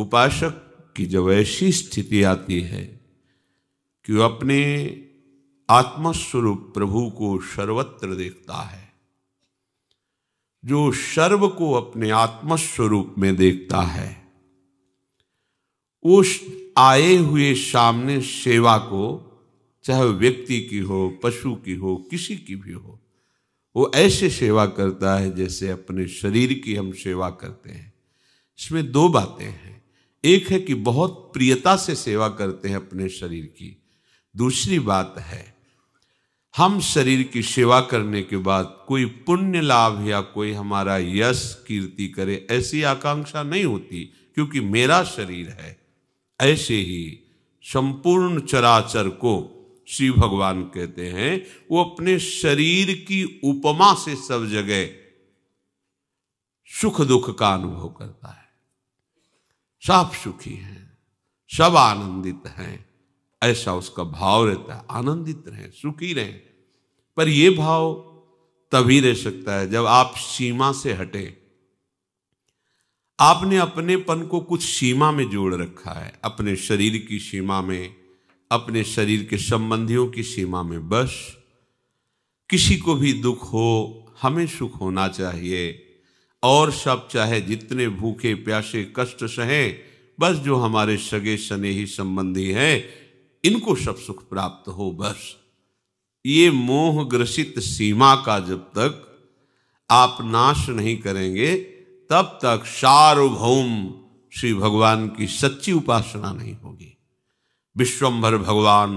उपासक की जब ऐसी स्थिति आती है कि वो अपने आत्मस्वरूप प्रभु को सर्वत्र देखता है जो सर्व को अपने आत्मस्वरूप में देखता है उस आए हुए सामने सेवा को चाहे व्यक्ति की हो पशु की हो किसी की भी हो वो ऐसे सेवा करता है जैसे अपने शरीर की हम सेवा करते हैं इसमें दो बातें हैं एक है कि बहुत प्रियता से सेवा करते हैं अपने शरीर की दूसरी बात है हम शरीर की सेवा करने के बाद कोई पुण्य लाभ या कोई हमारा यश कीर्ति करे ऐसी आकांक्षा नहीं होती क्योंकि मेरा शरीर है ऐसे ही संपूर्ण चराचर को शिव भगवान कहते हैं वो अपने शरीर की उपमा से सब जगह सुख दुख का अनुभव करता है सब सुखी हैं सब आनंदित हैं ऐसा उसका भाव रहता है आनंदित रहें सुखी रहें पर यह भाव तभी रह सकता है जब आप सीमा से हटे आपने अपनेपन को कुछ सीमा में जोड़ रखा है अपने शरीर की सीमा में अपने शरीर के संबंधियों की सीमा में बस किसी को भी दुख हो हमें सुख होना चाहिए और सब चाहे जितने भूखे प्यासे कष्ट सहें बस जो हमारे सगे स्नेही संबंधी हैं इनको सब सुख प्राप्त हो बस ये मोह ग्रसित सीमा का जब तक आप नाश नहीं करेंगे तब तक सार्वभौम श्री भगवान की सच्ची उपासना नहीं होगी विश्वम्भर भगवान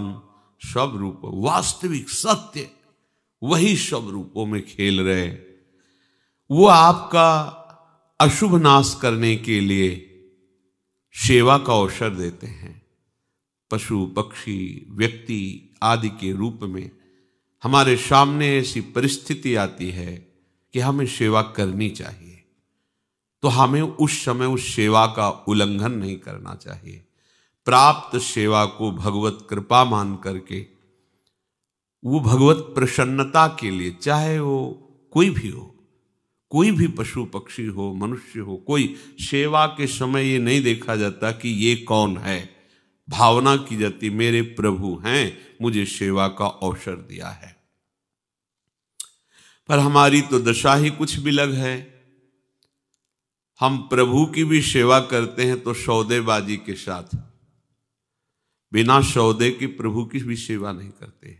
सब रूप वास्तविक सत्य वही सब रूपों में खेल रहे वो आपका अशुभ नाश करने के लिए सेवा का अवसर देते हैं पशु पक्षी व्यक्ति आदि के रूप में हमारे सामने ऐसी परिस्थिति आती है कि हमें सेवा करनी चाहिए तो हमें उस समय उस सेवा का उल्लंघन नहीं करना चाहिए प्राप्त सेवा को भगवत कृपा मान करके वो भगवत प्रसन्नता के लिए चाहे वो कोई भी हो कोई भी पशु पक्षी हो मनुष्य हो कोई सेवा के समय ये नहीं देखा जाता कि ये कौन है भावना की जाती मेरे प्रभु हैं मुझे सेवा का अवसर दिया है पर हमारी तो दशा ही कुछ भी लग है हम प्रभु की भी सेवा करते हैं तो सौदेबाजी के साथ बिना सौदे के प्रभु की भी सेवा नहीं करते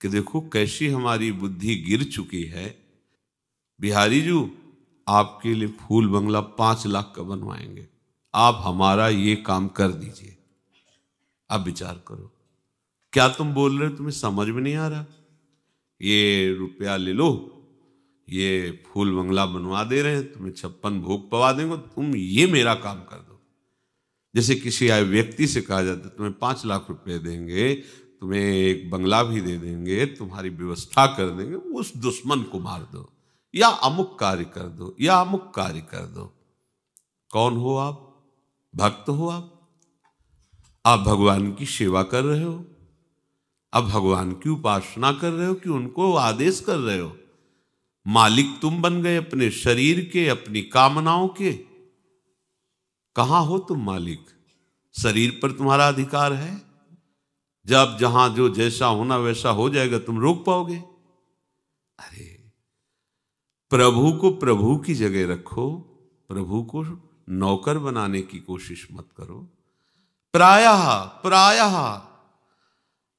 कि देखो कैसी हमारी बुद्धि गिर चुकी है बिहारी जू आपके लिए फूल बंगला पांच लाख का बनवाएंगे आप हमारा ये काम कर दीजिए अब विचार करो क्या तुम बोल रहे हो तुम्हें समझ में नहीं आ रहा ये रुपया ले लो ये फूल बंगला बनवा दे रहे हैं तुम्हें छप्पन भोग पवा देंगे तुम ये मेरा काम कर दो जैसे किसी आए व्यक्ति से कहा जाता है तुम्हें पांच लाख रुपए देंगे तुम्हें एक बंगला भी दे देंगे तुम्हारी व्यवस्था कर देंगे उस दुश्मन को मार दो या अमुक कार्य कर दो या अमुक कार्य कर दो कौन हो आप भक्त हो आप आप भगवान की सेवा कर रहे हो आप भगवान की उपासना कर रहे हो कि उनको आदेश कर रहे हो मालिक तुम बन गए अपने शरीर के अपनी कामनाओं के कहा हो तुम मालिक शरीर पर तुम्हारा अधिकार है जब जहां जो जैसा होना वैसा हो जाएगा तुम रोक पाओगे अरे प्रभु को प्रभु की जगह रखो प्रभु को नौकर बनाने की कोशिश मत करो प्रायः प्रायः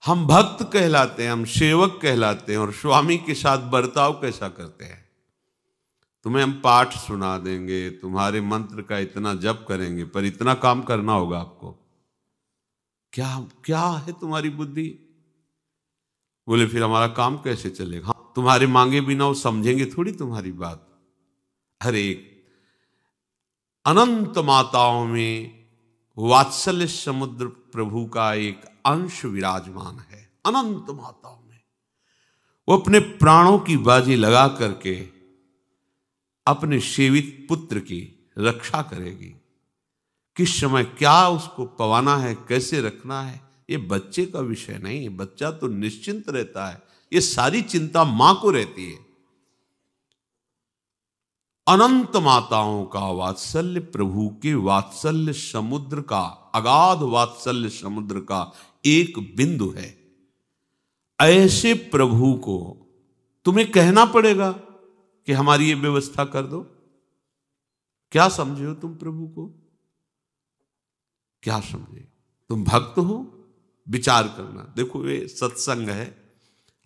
हम भक्त कहलाते हैं हम सेवक कहलाते हैं और स्वामी के साथ बर्ताव कैसा करते हैं तुम्हें हम पाठ सुना देंगे तुम्हारे मंत्र का इतना जप करेंगे पर इतना काम करना होगा आपको क्या क्या है तुम्हारी बुद्धि बोले फिर हमारा काम कैसे चलेगा तुम्हारे मांगे बिना वो समझेंगे थोड़ी तुम्हारी बात हर एक अनंत माताओं में वात्सल्य समुद्र प्रभु का एक अंश विराजमान है अनंत माताओं में वो अपने प्राणों की बाजी लगा करके अपने सेवित पुत्र की रक्षा करेगी किस समय क्या उसको पवाना है कैसे रखना है ये बच्चे का विषय नहीं है बच्चा तो निश्चिंत रहता है ये सारी चिंता मां को रहती है अनंत माताओं का वात्सल्य प्रभु के वात्सल्य समुद्र का अगाध वात्सल्य समुद्र का एक बिंदु है ऐसे प्रभु को तुम्हें कहना पड़ेगा कि हमारी ये व्यवस्था कर दो क्या समझे हो तुम प्रभु को क्या समझे तुम भक्त हो विचार करना देखो ये सत्संग है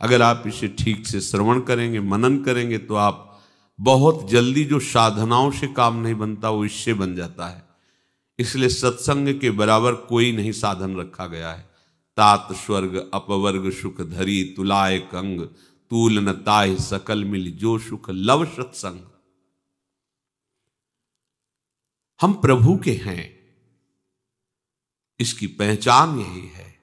अगर आप इसे ठीक से श्रवण करेंगे मनन करेंगे तो आप बहुत जल्दी जो साधनाओं से काम नहीं बनता वो इससे बन जाता है इसलिए सत्संग के बराबर कोई नहीं साधन रखा गया है तात स्वर्ग अपवर्ग सुख धरी तुलाय कंग तूल ताय सकल मिल जो सुख लव सत्संग हम प्रभु के हैं इसकी पहचान यही है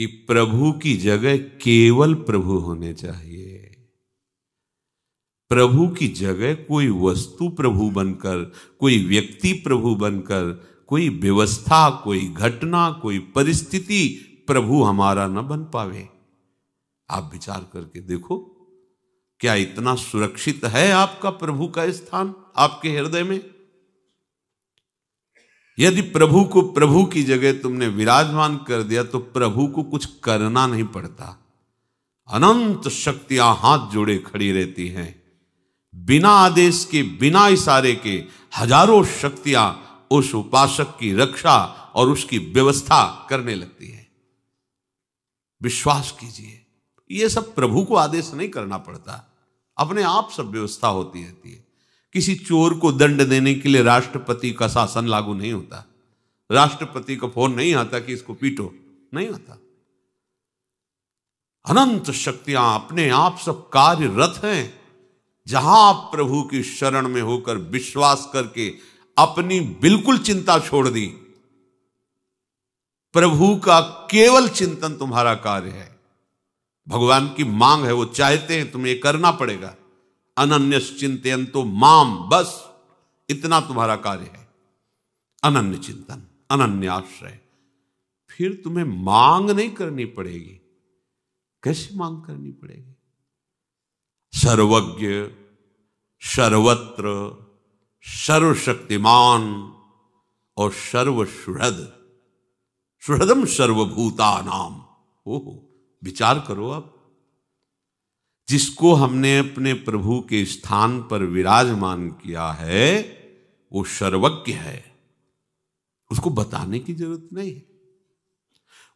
कि प्रभु की जगह केवल प्रभु होने चाहिए प्रभु की जगह कोई वस्तु प्रभु बनकर कोई व्यक्ति प्रभु बनकर कोई व्यवस्था कोई घटना कोई परिस्थिति प्रभु हमारा न बन पावे आप विचार करके देखो क्या इतना सुरक्षित है आपका प्रभु का स्थान आपके हृदय में यदि प्रभु को प्रभु की जगह तुमने विराजमान कर दिया तो प्रभु को कुछ करना नहीं पड़ता अनंत शक्तियां हाथ जोड़े खड़ी रहती हैं बिना आदेश के बिना इशारे के हजारों शक्तियां उस उपासक की रक्षा और उसकी व्यवस्था करने लगती है विश्वास कीजिए यह सब प्रभु को आदेश नहीं करना पड़ता अपने आप सब व्यवस्था होती रहती है किसी चोर को दंड देने के लिए राष्ट्रपति का शासन लागू नहीं होता राष्ट्रपति का फोन नहीं आता कि इसको पीटो नहीं आता अनंत शक्तियां अपने आप सब कार्यरत हैं जहां आप प्रभु की शरण में होकर विश्वास करके अपनी बिल्कुल चिंता छोड़ दी प्रभु का केवल चिंतन तुम्हारा कार्य है भगवान की मांग है वो चाहते हैं तुम्हें करना पड़ेगा अनन्य चिंतन तो माम बस इतना तुम्हारा कार्य है अनन्य चिंतन अनन्य आश्रय फिर तुम्हें मांग नहीं करनी पड़ेगी कैसे मांग करनी पड़ेगी सर्वज्ञ सर्वत्र सर्वशक्तिमान और सर्वसुहृद सुहृदम सर्वभूता नाम ओहो विचार करो आप जिसको हमने अपने प्रभु के स्थान पर विराजमान किया है वो सर्वज्ञ है उसको बताने की जरूरत नहीं है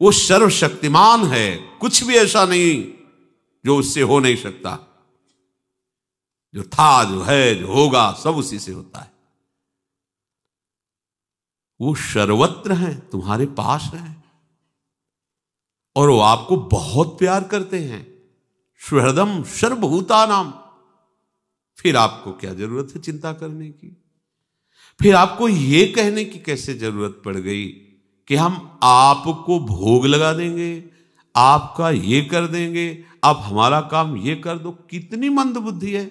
वो सर्वशक्तिमान है कुछ भी ऐसा नहीं जो उससे हो नहीं सकता जो था जो है जो होगा सब उसी से होता है वो सर्वत्र है तुम्हारे पास हैं और वो आपको बहुत प्यार करते हैं स्वहृदम सर्वभूता नाम फिर आपको क्या जरूरत है चिंता करने की फिर आपको यह कहने की कैसे जरूरत पड़ गई कि हम आपको भोग लगा देंगे आपका ये कर देंगे आप हमारा काम ये कर दो कितनी मंदबुद्धि है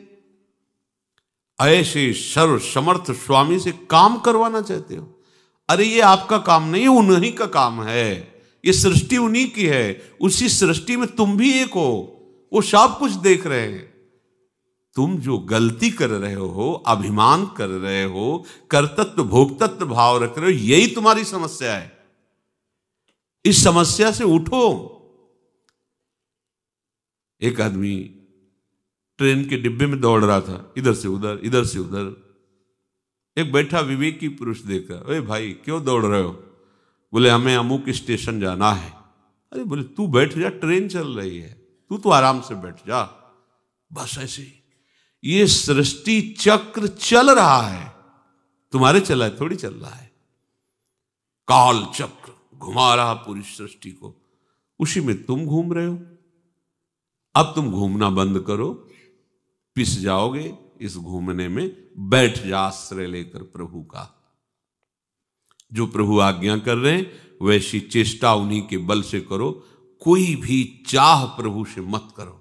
ऐसे सर्व समर्थ स्वामी से काम करवाना चाहते हो अरे ये आपका काम नहीं उन्हीं का काम है ये सृष्टि उन्हीं की है उसी सृष्टि में तुम भी एक हो वो सब कुछ देख रहे हैं तुम जो गलती कर रहे हो अभिमान कर रहे हो कर्तत्व भोक्तत्व भाव रख रहे हो यही तुम्हारी समस्या है इस समस्या से उठो एक आदमी ट्रेन के डिब्बे में दौड़ रहा था इधर से उधर इधर से उधर एक बैठा विवेक पुरुष देखा अरे भाई क्यों दौड़ रहे हो बोले हमें अमुक स्टेशन जाना है अरे बोले तू बैठ जा ट्रेन चल रही है तू तो आराम से बैठ जा बस ऐसे ही ये सृष्टि चक्र चल रहा है तुम्हारे चला है थोड़ी चल रहा है काल चक्र घुमा रहा पूरी सृष्टि को उसी में तुम घूम रहे हो अब तुम घूमना बंद करो पिस जाओगे इस घूमने में बैठ जा आश्रय लेकर प्रभु का जो प्रभु आज्ञा कर रहे हैं वैसी चेष्टा उन्हीं के बल से करो कोई भी चाह प्रभु से मत करो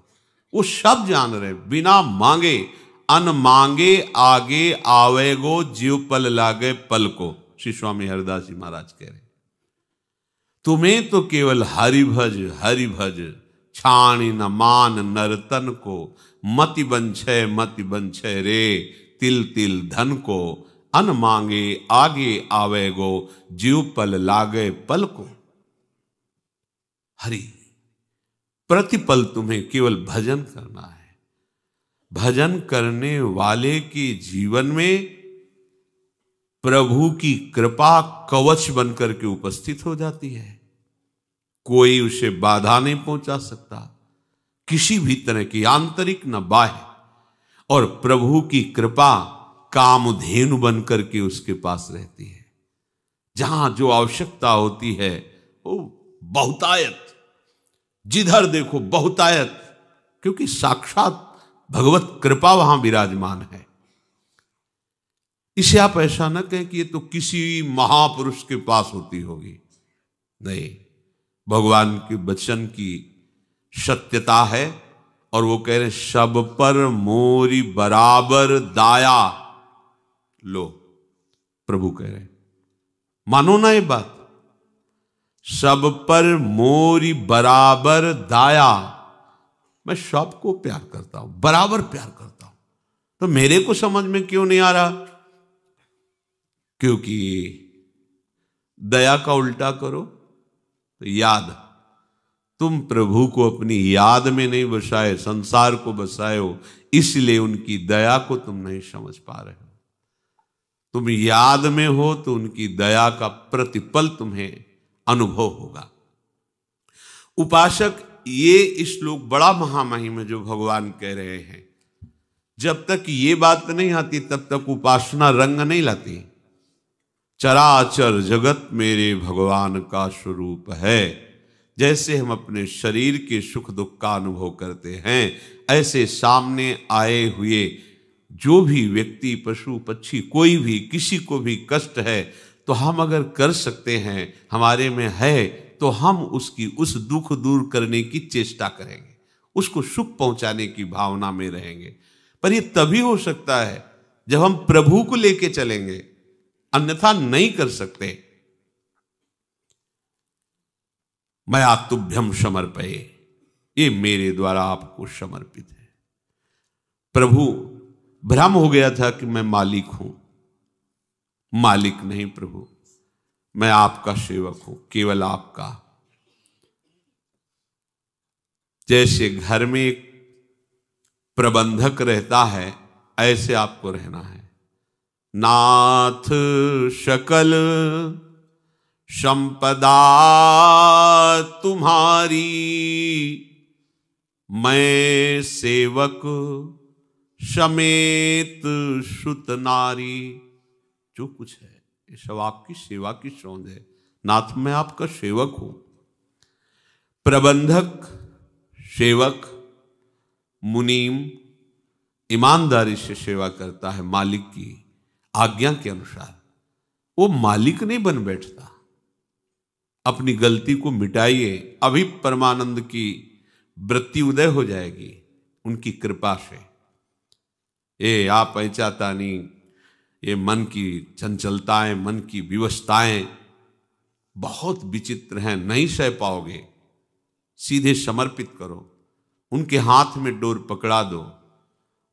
वो सब जान रहे बिना मांगे अन मांगे आगे आवेगो जीव पल लागे पल को श्री स्वामी हरिदास जी महाराज कह रहे तुम्हें तो केवल हरिभज हरिभज छाणी न मान नरतन को मति बंछय मति छ रे तिल तिल धन को अन मांगे आगे आवेगो जीव पल लागे पल को हरि प्रतिपल तुम्हें केवल भजन करना है भजन करने वाले के जीवन में प्रभु की कृपा कवच बनकर के उपस्थित हो जाती है कोई उसे बाधा नहीं पहुंचा सकता किसी भी तरह की आंतरिक न बाह्य और प्रभु की कृपा कामधेनु बनकर के उसके पास रहती है जहां जो आवश्यकता होती है वो बहुतायत जिधर देखो बहुतायत क्योंकि साक्षात भगवत कृपा वहां विराजमान है इसे आप ऐसा न कहें कि ये तो किसी महापुरुष के पास होती होगी नहीं भगवान के वचन की सत्यता है और वो कह रहे सब पर मोरी बराबर दाया लो प्रभु कह रहे मानो ना ये बात सब पर मोरी बराबर दाया मैं सबको प्यार करता हूं बराबर प्यार करता हूं तो मेरे को समझ में क्यों नहीं आ रहा क्योंकि दया का उल्टा करो तो याद तुम प्रभु को अपनी याद में नहीं बसाए संसार को बसाए हो इसलिए उनकी दया को तुम नहीं समझ पा रहे हो तुम याद में हो तो उनकी दया का प्रतिपल तुम्हें अनुभव होगा उपासक ये श्लोक बड़ा महामहिम है जो भगवान कह रहे हैं जब तक ये बात नहीं आती तब तक उपासना रंग नहीं लाती चराचर जगत मेरे भगवान का स्वरूप है जैसे हम अपने शरीर के सुख दुख का अनुभव करते हैं ऐसे सामने आए हुए जो भी व्यक्ति पशु पक्षी कोई भी किसी को भी कष्ट है तो हम अगर कर सकते हैं हमारे में है तो हम उसकी उस दुख दूर करने की चेष्टा करेंगे उसको सुख पहुंचाने की भावना में रहेंगे पर यह तभी हो सकता है जब हम प्रभु को लेके चलेंगे अन्यथा नहीं कर सकते मैं आतुभ्यम समर्पये ये मेरे द्वारा आपको समर्पित है प्रभु भ्रम हो गया था कि मैं मालिक हूं मालिक नहीं प्रभु मैं आपका सेवक हूं केवल आपका जैसे घर में एक प्रबंधक रहता है ऐसे आपको रहना है नाथ शकल संपदा तुम्हारी मैं सेवक समेत सुत नारी जो कुछ है ये सब आपकी सेवा की सौंद है नाथ मैं आपका सेवक हूं प्रबंधक सेवक मुनीम ईमानदारी से सेवा करता है मालिक की आज्ञा के अनुसार वो मालिक नहीं बन बैठता अपनी गलती को मिटाइए अभी परमानंद की वृत्ति उदय हो जाएगी उनकी कृपा से ए आप ऐचाता नहीं ये मन की चंचलताएं मन की विवशताएं बहुत विचित्र हैं नहीं सह पाओगे सीधे समर्पित करो उनके हाथ में डोर पकड़ा दो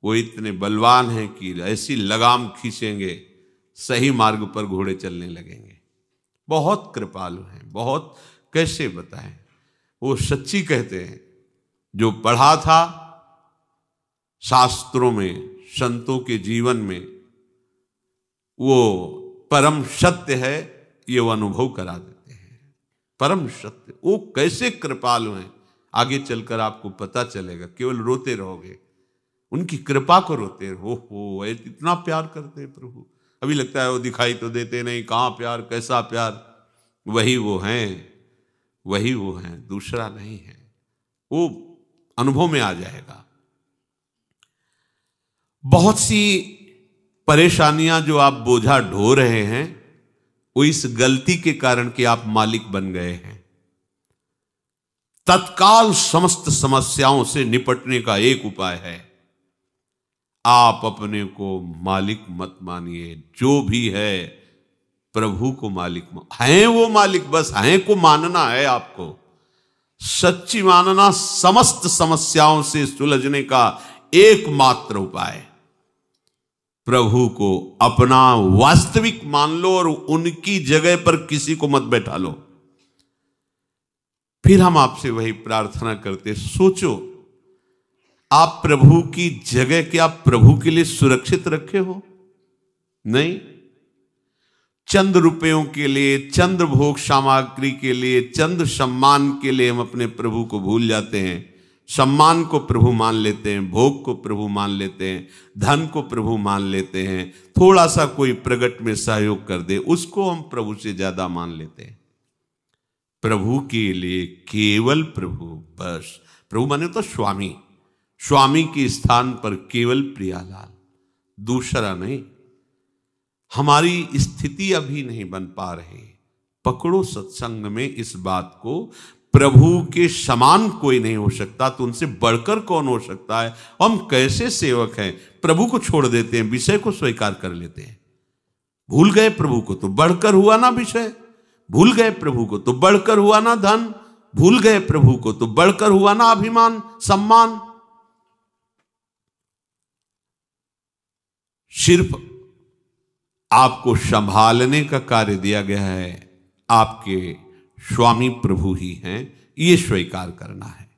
वो इतने बलवान हैं कि ऐसी लगाम खींचेंगे सही मार्ग पर घोड़े चलने लगेंगे बहुत कृपालु हैं बहुत कैसे बताएं वो सच्ची कहते हैं जो पढ़ा था शास्त्रों में संतों के जीवन में वो परम सत्य है ये वो अनुभव करा देते हैं परम सत्य वो कैसे कृपालु हैं आगे चलकर आपको पता चलेगा केवल रोते रहोगे उनकी कृपा को रोते रहो हो इतना प्यार करते प्रभु अभी लगता है वो दिखाई तो देते नहीं कहाँ प्यार कैसा प्यार वही वो हैं वही वो हैं दूसरा नहीं है वो अनुभव में आ जाएगा बहुत सी परेशानियां जो आप बोझा ढो रहे हैं वो इस गलती के कारण कि आप मालिक बन गए हैं तत्काल समस्त समस्याओं से निपटने का एक उपाय है आप अपने को मालिक मत मानिए जो भी है प्रभु को मालिक हैं वो मालिक बस हैं को मानना है आपको सच्ची मानना समस्त समस्याओं से सुलझने का एकमात्र उपाय है प्रभु को अपना वास्तविक मान लो और उनकी जगह पर किसी को मत बैठा लो फिर हम आपसे वही प्रार्थना करते सोचो आप प्रभु की जगह क्या प्रभु के लिए सुरक्षित रखे हो नहीं चंद रुपयों के लिए चंद भोग सामग्री के लिए चंद सम्मान के लिए हम अपने प्रभु को भूल जाते हैं सम्मान को प्रभु मान लेते हैं भोग को प्रभु मान लेते हैं धन को प्रभु मान लेते हैं थोड़ा सा कोई प्रगट में सहयोग कर दे उसको हम प्रभु से ज्यादा मान लेते हैं प्रभु के लिए केवल प्रभु बस प्रभु माने तो स्वामी स्वामी के स्थान पर केवल प्रियालाल दूसरा नहीं हमारी स्थिति अभी नहीं बन पा रही पकड़ो सत्संग में इस बात को प्रभु के समान कोई नहीं हो सकता तो उनसे बढ़कर कौन हो सकता है हम कैसे सेवक हैं प्रभु को छोड़ देते हैं विषय को स्वीकार कर लेते हैं भूल गए प्रभु को तो बढ़कर हुआ ना विषय भूल गए प्रभु को तो बढ़कर हुआ ना धन भूल गए प्रभु को तो बढ़कर हुआ ना अभिमान सम्मान सिर्फ आपको संभालने का कार्य दिया गया है आपके स्वामी प्रभु ही हैं ये स्वीकार करना है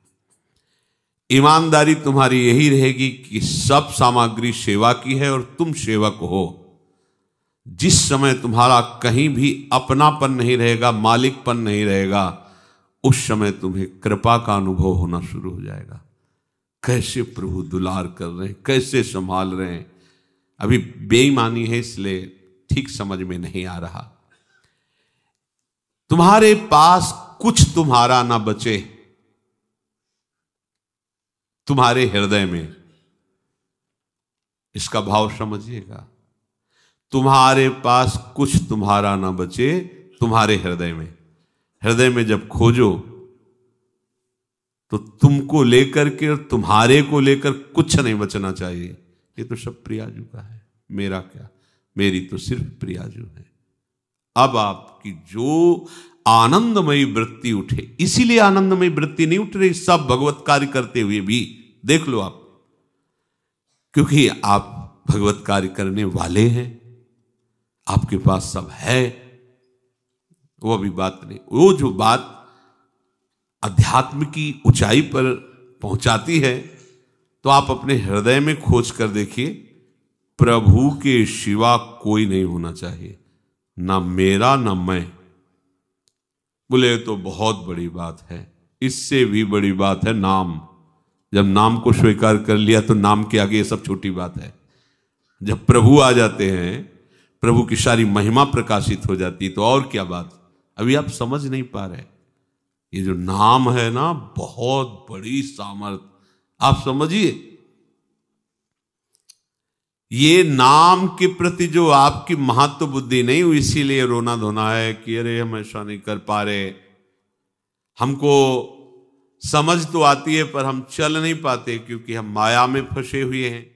ईमानदारी तुम्हारी यही रहेगी कि सब सामग्री सेवा की है और तुम सेवक हो जिस समय तुम्हारा कहीं भी अपनापन नहीं रहेगा मालिकपन नहीं रहेगा उस समय तुम्हें कृपा का अनुभव होना शुरू हो जाएगा कैसे प्रभु दुलार कर रहे हैं कैसे संभाल रहे हैं अभी बेईमानी है इसलिए ठीक समझ में नहीं आ रहा तुम्हारे पास कुछ तुम्हारा ना बचे तुम्हारे हृदय में इसका भाव समझिएगा तुम्हारे पास कुछ तुम्हारा ना बचे तुम्हारे हृदय में हृदय में जब खोजो तो तुमको लेकर के और तुम्हारे को लेकर कुछ नहीं बचना चाहिए ये तो सब प्रियाजू का है मेरा क्या मेरी तो सिर्फ प्रियाजू है अब आपकी जो आनंदमयी वृत्ति उठे इसीलिए आनंदमयी वृत्ति नहीं उठ रही सब भगवत कार्य करते हुए भी देख लो आप क्योंकि आप भगवत कार्य करने वाले हैं आपके पास सब है वो अभी बात नहीं वो जो बात अध्यात्म की ऊंचाई पर पहुंचाती है तो आप अपने हृदय में खोज कर देखिए प्रभु के शिवा कोई नहीं होना चाहिए ना मेरा ना मैं बोले तो बहुत बड़ी बात है इससे भी बड़ी बात है नाम जब नाम को स्वीकार कर लिया तो नाम के आगे ये सब छोटी बात है जब प्रभु आ जाते हैं प्रभु की सारी महिमा प्रकाशित हो जाती है तो और क्या बात अभी आप समझ नहीं पा रहे ये जो नाम है ना बहुत बड़ी सामर्थ आप समझिए ये नाम के प्रति जो आपकी महत्व बुद्धि नहीं हुई इसीलिए रोना धोना है कि अरे हम ऐसा नहीं कर पा रहे हमको समझ तो आती है पर हम चल नहीं पाते क्योंकि हम माया में फंसे हुए हैं